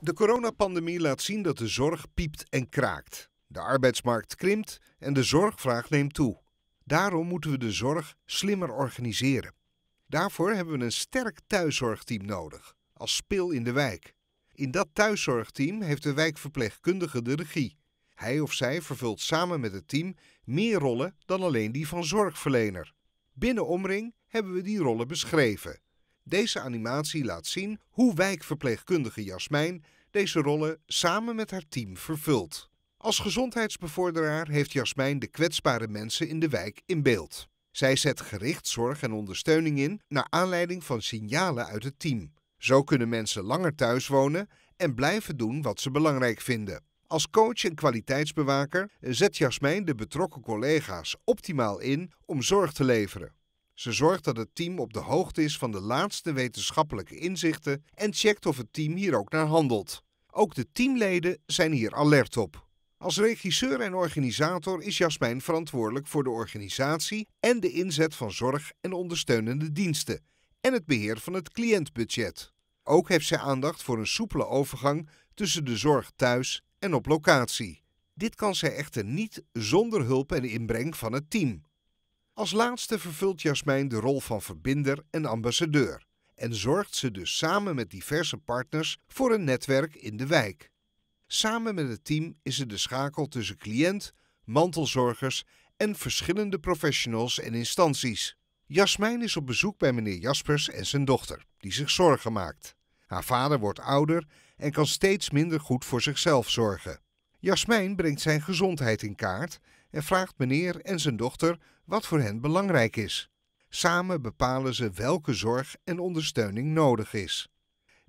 De coronapandemie laat zien dat de zorg piept en kraakt. De arbeidsmarkt krimpt en de zorgvraag neemt toe. Daarom moeten we de zorg slimmer organiseren. Daarvoor hebben we een sterk thuiszorgteam nodig, als speel in de wijk. In dat thuiszorgteam heeft de wijkverpleegkundige de regie. Hij of zij vervult samen met het team meer rollen dan alleen die van zorgverlener. Binnen Omring hebben we die rollen beschreven. Deze animatie laat zien hoe wijkverpleegkundige Jasmijn deze rollen samen met haar team vervult. Als gezondheidsbevorderaar heeft Jasmijn de kwetsbare mensen in de wijk in beeld. Zij zet gericht zorg en ondersteuning in naar aanleiding van signalen uit het team. Zo kunnen mensen langer thuis wonen en blijven doen wat ze belangrijk vinden. Als coach en kwaliteitsbewaker zet Jasmijn de betrokken collega's optimaal in om zorg te leveren. Ze zorgt dat het team op de hoogte is van de laatste wetenschappelijke inzichten en checkt of het team hier ook naar handelt. Ook de teamleden zijn hier alert op. Als regisseur en organisator is Jasmijn verantwoordelijk voor de organisatie en de inzet van zorg en ondersteunende diensten en het beheer van het cliëntbudget. Ook heeft zij aandacht voor een soepele overgang tussen de zorg thuis en op locatie. Dit kan zij echter niet zonder hulp en inbreng van het team. Als laatste vervult Jasmijn de rol van verbinder en ambassadeur en zorgt ze dus samen met diverse partners voor een netwerk in de wijk. Samen met het team is ze de schakel tussen cliënt, mantelzorgers en verschillende professionals en instanties. Jasmijn is op bezoek bij meneer Jaspers en zijn dochter, die zich zorgen maakt. Haar vader wordt ouder en kan steeds minder goed voor zichzelf zorgen. Jasmijn brengt zijn gezondheid in kaart en vraagt meneer en zijn dochter wat voor hen belangrijk is. Samen bepalen ze welke zorg en ondersteuning nodig is.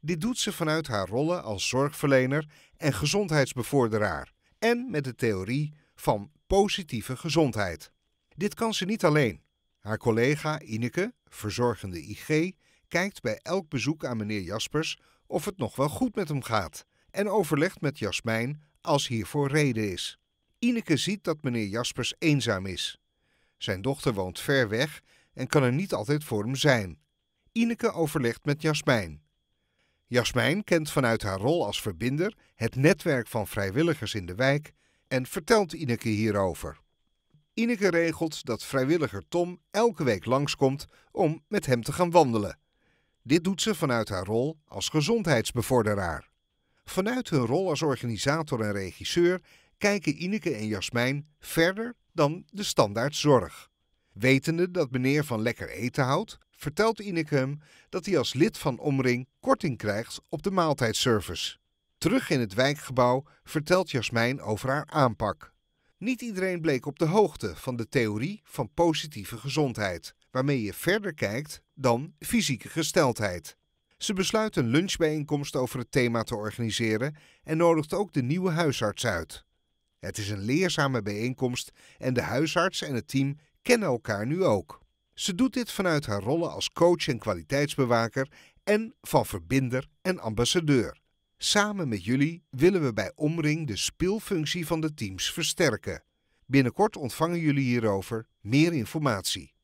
Dit doet ze vanuit haar rollen als zorgverlener en gezondheidsbevorderaar en met de theorie van positieve gezondheid. Dit kan ze niet alleen. Haar collega Ineke, verzorgende IG, kijkt bij elk bezoek aan meneer Jaspers of het nog wel goed met hem gaat en overlegt met Jasmijn als hiervoor reden is. Ineke ziet dat meneer Jaspers eenzaam is. Zijn dochter woont ver weg en kan er niet altijd voor hem zijn. Ineke overlegt met Jasmijn. Jasmijn kent vanuit haar rol als verbinder het netwerk van vrijwilligers in de wijk en vertelt Ineke hierover. Ineke regelt dat vrijwilliger Tom elke week langskomt om met hem te gaan wandelen. Dit doet ze vanuit haar rol als gezondheidsbevorderaar. Vanuit hun rol als organisator en regisseur kijken Ineke en Jasmijn verder dan de standaard zorg. Wetende dat meneer van lekker eten houdt, vertelt Ineke hem dat hij als lid van Omring korting krijgt op de maaltijdservice. Terug in het wijkgebouw vertelt Jasmijn over haar aanpak. Niet iedereen bleek op de hoogte van de theorie van positieve gezondheid, waarmee je verder kijkt dan fysieke gesteldheid. Ze besluit een lunchbijeenkomst over het thema te organiseren en nodigt ook de nieuwe huisarts uit. Het is een leerzame bijeenkomst en de huisarts en het team kennen elkaar nu ook. Ze doet dit vanuit haar rollen als coach en kwaliteitsbewaker en van verbinder en ambassadeur. Samen met jullie willen we bij Omring de speelfunctie van de teams versterken. Binnenkort ontvangen jullie hierover meer informatie.